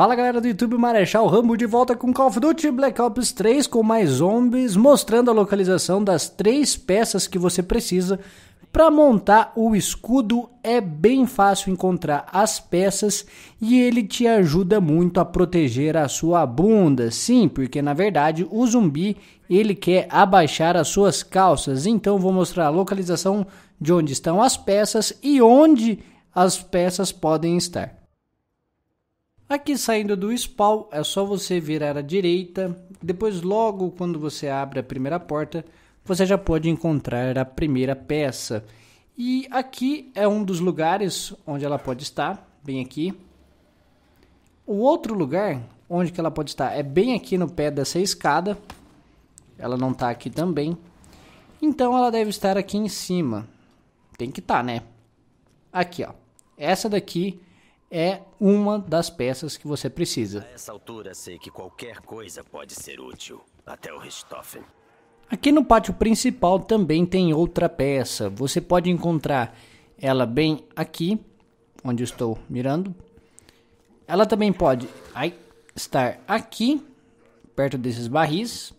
Fala galera do YouTube, Marechal Rambo de volta com Call of Duty Black Ops 3 com mais zombies, mostrando a localização das três peças que você precisa para montar o escudo. É bem fácil encontrar as peças e ele te ajuda muito a proteger a sua bunda. Sim, porque na verdade o zumbi ele quer abaixar as suas calças. Então vou mostrar a localização de onde estão as peças e onde as peças podem estar. Aqui saindo do spawn é só você virar à direita, depois logo quando você abre a primeira porta, você já pode encontrar a primeira peça. E aqui é um dos lugares onde ela pode estar, bem aqui. O outro lugar onde que ela pode estar é bem aqui no pé dessa escada. Ela não está aqui também. Então ela deve estar aqui em cima. Tem que estar, tá, né? Aqui, ó. Essa daqui é uma das peças que você precisa. A essa altura sei que qualquer coisa pode ser útil, até o Richthofen. Aqui no pátio principal também tem outra peça. Você pode encontrar ela bem aqui, onde estou mirando. Ela também pode estar aqui, perto desses barris,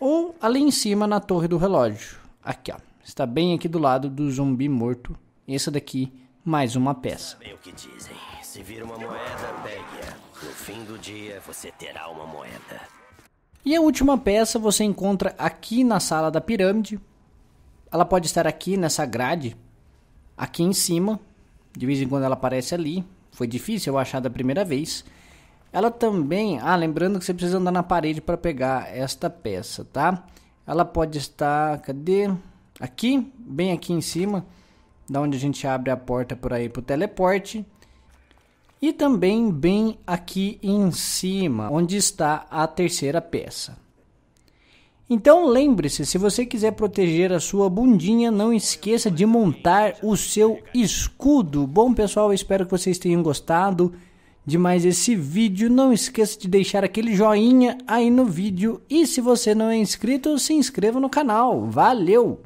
ou ali em cima na torre do relógio. Aqui, ó. Está bem aqui do lado do zumbi morto. Essa daqui mais uma peça. Sabem o que dizem. Se vir uma moeda, pegue-a. No fim do dia, você terá uma moeda. E a última peça você encontra aqui na sala da pirâmide. Ela pode estar aqui nessa grade, aqui em cima. De vez em quando ela aparece ali. Foi difícil eu achar da primeira vez. Ela também, ah, lembrando que você precisa andar na parede para pegar esta peça, tá? Ela pode estar, cadê? Aqui, bem aqui em cima da onde a gente abre a porta por aí para o teleporte. E também bem aqui em cima, onde está a terceira peça. Então lembre-se, se você quiser proteger a sua bundinha, não esqueça de montar o seu escudo. Bom pessoal, espero que vocês tenham gostado de mais esse vídeo. Não esqueça de deixar aquele joinha aí no vídeo e se você não é inscrito, se inscreva no canal. Valeu!